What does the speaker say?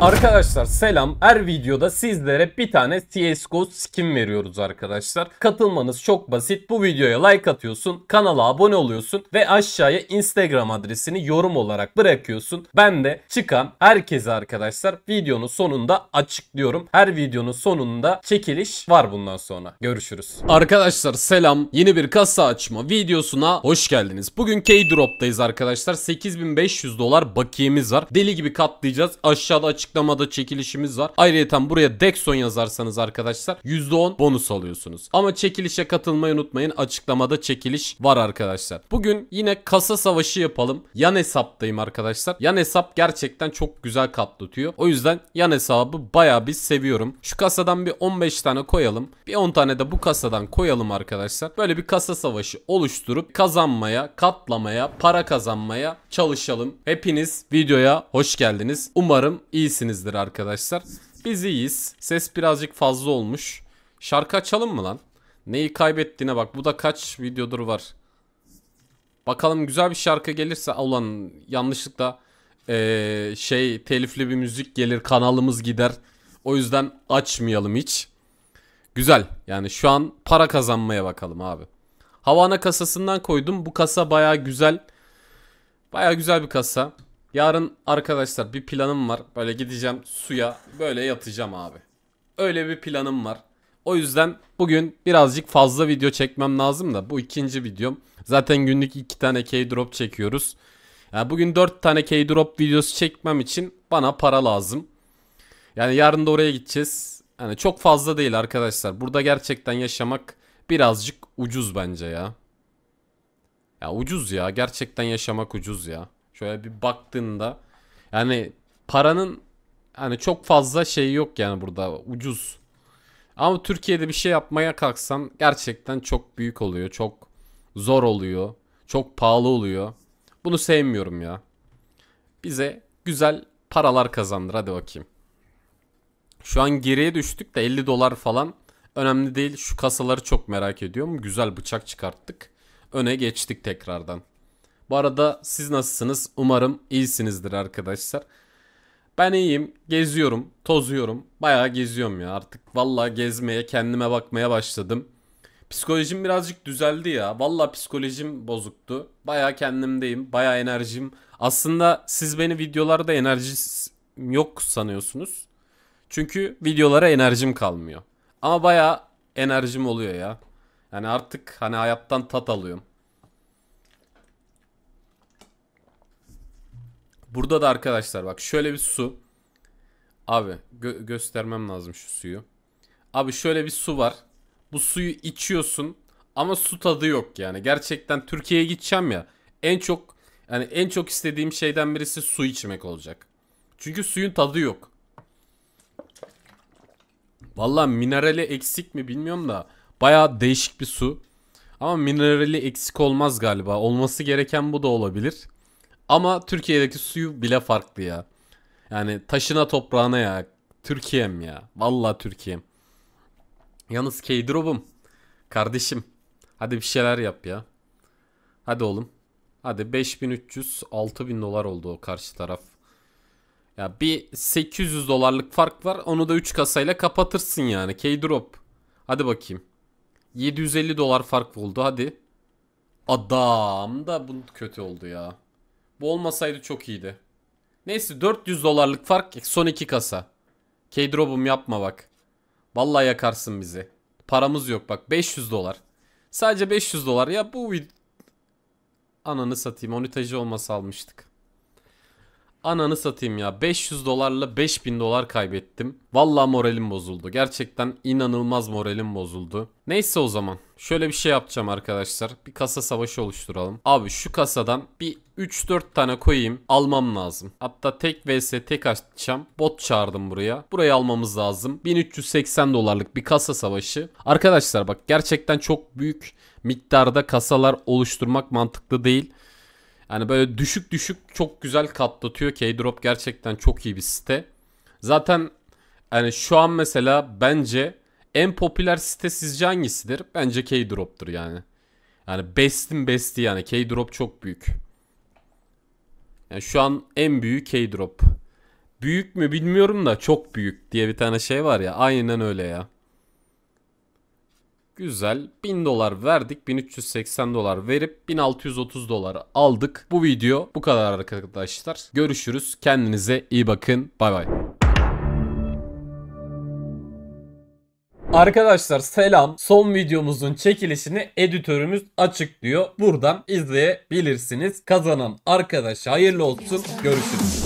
Arkadaşlar selam. Her videoda sizlere bir tane CSGO skin veriyoruz arkadaşlar. Katılmanız çok basit. Bu videoya like atıyorsun, kanala abone oluyorsun ve aşağıya Instagram adresini yorum olarak bırakıyorsun. Ben de çıkan herkese arkadaşlar videonun sonunda açıklıyorum. Her videonun sonunda çekiliş var bundan sonra. Görüşürüz. Arkadaşlar selam. Yeni bir kasa açma videosuna hoş geldiniz. Bugün K-Drop'tayız arkadaşlar. 8500 dolar bakiyemiz var. Deli gibi katlayacağız. Aşağıda açık açıklamada çekilişimiz var. Ayrıca buraya Dexon yazarsanız arkadaşlar %10 bonus alıyorsunuz. Ama çekilişe katılmayı unutmayın. Açıklamada çekiliş var arkadaşlar. Bugün yine kasa savaşı yapalım. Yan hesaptayım arkadaşlar. Yan hesap gerçekten çok güzel katlatıyor. O yüzden yan hesabı baya bir seviyorum. Şu kasadan bir 15 tane koyalım. Bir 10 tane de bu kasadan koyalım arkadaşlar. Böyle bir kasa savaşı oluşturup kazanmaya, katlamaya, para kazanmaya çalışalım. Hepiniz videoya hoş geldiniz. Umarım iyi iyisinizdir arkadaşlar. Biz iyiyiz. Ses birazcık fazla olmuş. Şarkı açalım mı lan? Neyi kaybettiğine bak. Bu da kaç videodur var. Bakalım güzel bir şarkı gelirse. Ulan yanlışlıkla ee, şey telifli bir müzik gelir. Kanalımız gider. O yüzden açmayalım hiç. Güzel. Yani şu an para kazanmaya bakalım abi. Havana kasasından koydum. Bu kasa baya güzel. Baya güzel bir kasa. Yarın arkadaşlar bir planım var. Böyle gideceğim suya böyle yatacağım abi. Öyle bir planım var. O yüzden bugün birazcık fazla video çekmem lazım da bu ikinci videom. Zaten günlük iki tane key drop çekiyoruz. Yani bugün dört tane key drop videosu çekmem için bana para lazım. Yani yarın da oraya gideceğiz. Yani çok fazla değil arkadaşlar. Burada gerçekten yaşamak birazcık ucuz bence ya. Ya ucuz ya. Gerçekten yaşamak ucuz ya. Şöyle bir baktığında yani paranın hani çok fazla şey yok yani burada ucuz. Ama Türkiye'de bir şey yapmaya kalksan gerçekten çok büyük oluyor. Çok zor oluyor. Çok pahalı oluyor. Bunu sevmiyorum ya. Bize güzel paralar kazandır hadi bakayım. Şu an geriye düştük de 50 dolar falan önemli değil. Şu kasaları çok merak ediyorum. Güzel bıçak çıkarttık. Öne geçtik tekrardan. Bu arada siz nasılsınız? Umarım iyisinizdir arkadaşlar. Ben iyiyim. Geziyorum, tozuyorum. Bayağı geziyorum ya artık. Valla gezmeye, kendime bakmaya başladım. Psikolojim birazcık düzeldi ya. Valla psikolojim bozuktu. Bayağı kendimdeyim. Bayağı enerjim. Aslında siz beni videolarda enerji yok sanıyorsunuz. Çünkü videolara enerjim kalmıyor. Ama bayağı enerjim oluyor ya. Yani artık hani hayattan tat alıyorum. Burada da arkadaşlar bak şöyle bir su. Abi gö göstermem lazım şu suyu. Abi şöyle bir su var. Bu suyu içiyorsun ama su tadı yok yani. Gerçekten Türkiye'ye gideceğim ya. En çok yani en çok istediğim şeyden birisi su içmek olacak. Çünkü suyun tadı yok. Valla minerali eksik mi bilmiyorum da baya değişik bir su. Ama minerali eksik olmaz galiba. Olması gereken bu da olabilir. Ama Türkiye'deki suyu bile farklı ya. Yani taşına toprağına ya. Türkiye'm ya. Vallahi Türkiye'm. Yalnız Keydrop'um. Kardeşim. Hadi bir şeyler yap ya. Hadi oğlum. Hadi 5300 6000 dolar oldu o karşı taraf. Ya bir 800 dolarlık fark var. Onu da 3 kasayla kapatırsın yani. Keydrop. Hadi bakayım. 750 dolar fark oldu hadi. Adam da bu kötü oldu ya. Bu olmasaydı çok iyiydi. Neyse 400 dolarlık fark son iki kasa. Keydrop'um yapma bak. Vallahi yakarsın bizi. Paramız yok bak 500 dolar. Sadece 500 dolar ya bu ananı satayım. Onu olmasa almıştık. Ananı satayım ya 500 dolarla 5000 dolar kaybettim. Vallahi moralim bozuldu. Gerçekten inanılmaz moralim bozuldu. Neyse o zaman. Şöyle bir şey yapacağım arkadaşlar. Bir kasa savaşı oluşturalım. Abi şu kasadan bir 3-4 tane koyayım. Almam lazım. Hatta tek vs tek açacağım. Bot çağırdım buraya. Burayı almamız lazım. 1380 dolarlık bir kasa savaşı. Arkadaşlar bak gerçekten çok büyük miktarda kasalar oluşturmak mantıklı değil. Yani böyle düşük düşük çok güzel katlatıyor. K-Drop gerçekten çok iyi bir site. Zaten yani şu an mesela bence en popüler site sizce hangisidir? Bence K-Drop'tur yani. Yani best'in best'i yani. K-Drop çok büyük. Yani şu an en büyük K-Drop. Büyük mü bilmiyorum da çok büyük diye bir tane şey var ya. Aynen öyle ya. Güzel. 1000 dolar verdik. 1380 dolar verip 1630 dolar aldık. Bu video bu kadar arkadaşlar. Görüşürüz. Kendinize iyi bakın. Bay bay. Arkadaşlar selam. Son videomuzun çekilişini editörümüz açıklıyor. Buradan izleyebilirsiniz. Kazanan arkadaş hayırlı olsun. Görüşürüz.